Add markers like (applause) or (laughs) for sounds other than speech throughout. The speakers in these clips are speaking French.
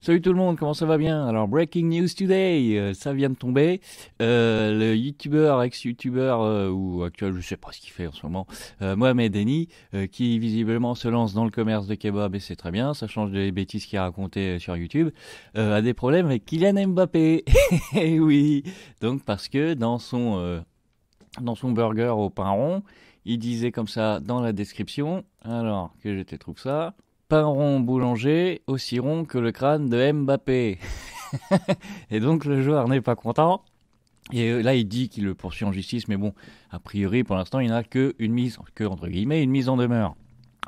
Salut tout le monde, comment ça va bien Alors, breaking news today, euh, ça vient de tomber. Euh, le youtubeur, ex-youtubeur, euh, ou actuel, je sais pas ce qu'il fait en ce moment, euh, Mohamed Eni, qui visiblement se lance dans le commerce de kebab, et c'est très bien, ça change des bêtises qu'il a racontées sur YouTube, a des problèmes avec Kylian Mbappé. (laughs) et eh oui, donc parce que dans son, dans son burger au pain rond, il disait comme ça dans la description, alors que je te trouve ça pain rond boulanger aussi rond que le crâne de Mbappé. (laughs) et donc le joueur n'est pas content. Et euh, là, il dit qu'il le poursuit en justice, mais bon, a priori, pour l'instant, il n'a qu'une mise, que, entre guillemets, une mise en demeure.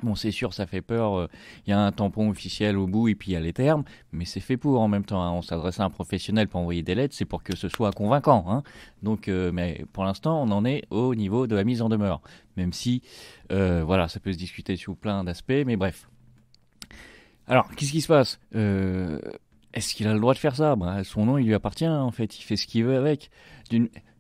Bon, c'est sûr, ça fait peur. Euh, il y a un tampon officiel au bout et puis il y a les termes, mais c'est fait pour en même temps. Hein. On s'adresse à un professionnel pour envoyer des lettres, c'est pour que ce soit convaincant. Hein. Donc, euh, mais pour l'instant, on en est au niveau de la mise en demeure, même si, voilà, ça peut se discuter sous plein d'aspects, mais bref. Alors, qu'est-ce qui se passe euh, Est-ce qu'il a le droit de faire ça bah, Son nom, il lui appartient, en fait. Il fait ce qu'il veut avec.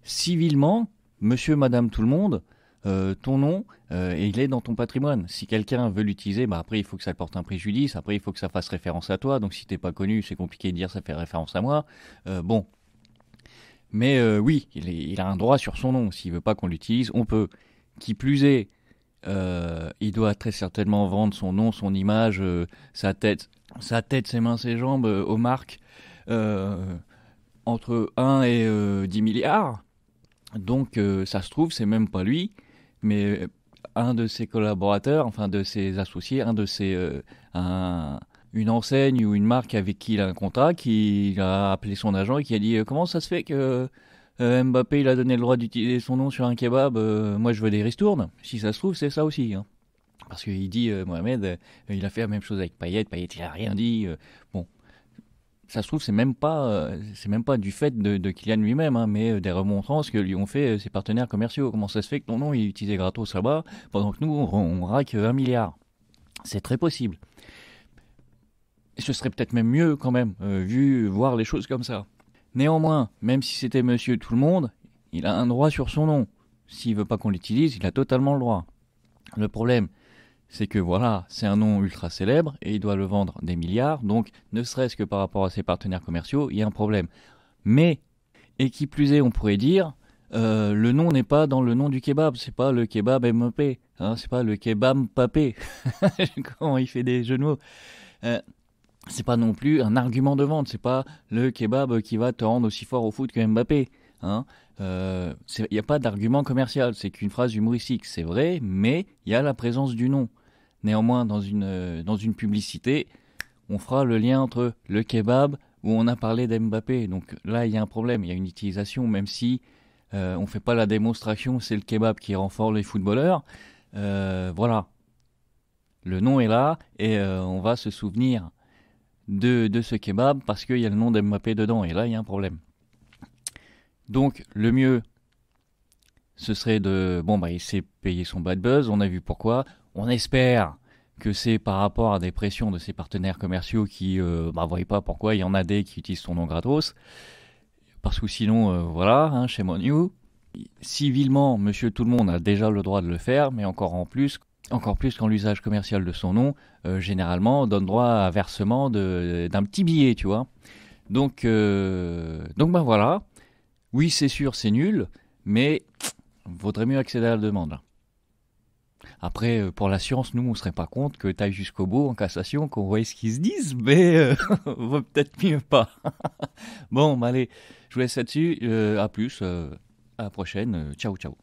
Civilement, monsieur, madame, tout le monde, euh, ton nom, euh, il est dans ton patrimoine. Si quelqu'un veut l'utiliser, bah, après, il faut que ça porte un préjudice. Après, il faut que ça fasse référence à toi. Donc, si t'es pas connu, c'est compliqué de dire ça fait référence à moi. bon. Mais oui, il, a un droit sur son nom. S'il veut pas qu'on l'utilise, on peut. Qui plus est, euh, il doit très certainement vendre son nom, son image, euh, sa tête, sa tête, ses mains, ses jambes euh, aux marques entre 1 et 10 milliards. Donc ça se trouve, c'est même pas lui, mais un de ses collaborateurs, enfin de ses associés, un de ses un, une enseigne ou une marque avec qui il a un contrat, qui a appelé son agent et qui a dit comment ça se fait que euh, Mbappé, il a donné le droit d'utiliser son nom sur un kebab. Euh, moi, je veux des ristournes. Si ça se trouve, c'est ça aussi. Hein. Parce qu'il dit, euh, Mohamed, il a fait la même chose avec Payet. Payet, il a rien dit. bon, ça se trouve, c'est même pas, c'est même pas du fait de, de Kylian lui-même, hein, mais des remontrances que lui ont fait ses partenaires commerciaux. Comment ça se fait que ton nom il est utilisé gratos là-bas, pendant que nous, on, on raque un milliard C'est très possible. Et ce serait peut-être même mieux quand même, vu voir les choses comme ça. Néanmoins, même si c'était monsieur tout le monde, il a un droit sur son nom. S'il veut pas qu'on l'utilise, il a totalement le droit. Le problème, c'est que voilà, c'est un nom ultra célèbre et il doit le vendre des milliards, donc ne serait-ce que par rapport à ses partenaires commerciaux, il y a un problème. Mais, et qui plus est, on pourrait dire, euh, le nom n'est pas dans le nom du kebab, c'est pas le kebab MEP, hein, c'est pas le kebab papé. (laughs) Comment il fait des genoux n'est pas non plus un argument de vente, c'est pas le kebab qui va te rendre aussi fort au foot que Mbappé. Il hein. n'y euh, a pas d'argument commercial, c'est qu'une phrase humoristique, c'est vrai, mais il y a la présence du nom. Néanmoins, dans une, euh, dans une publicité, on fera le lien entre le kebab où on a parlé d'Mbappé. Donc là, il y a un problème, il y a une utilisation, même si euh, on ne fait pas la démonstration, c'est le kebab qui renforce les footballeurs. voilà. Le nom est là et on va se souvenir de, de ce kebab parce qu'il y a le nom d'Mbappé dedans et là il y a un problème. Donc le mieux, ce serait de... Bon, bah, il s'est payé son bad buzz, on a vu pourquoi. On espère que c'est par rapport à des pressions de ses partenaires commerciaux qui ne vous voyez pas pourquoi il y en a des qui utilisent son nom gratos. Parce que sinon, euh, voilà, hein, chez Monu, civilement, monsieur tout le monde a déjà le droit de le faire, mais encore en plus, encore plus quand l'usage commercial de son nom, euh, généralement, donne droit à versement d'un petit billet, tu vois. Donc, euh, donc ben voilà. Oui, c'est sûr, c'est nul, mais vaudrait mieux accéder à la demande. Après, euh, pour l'assurance, nous, on ne serait pas compte que tu ailles jusqu'au bout en cassation, qu'on voit ce qu'ils se disent, (laughs) mais (laughs) vaut peut-être mieux pas. (laughs) bon, ben allez, je vous laisse là-dessus. à plus, à la prochaine. Ciao, ciao.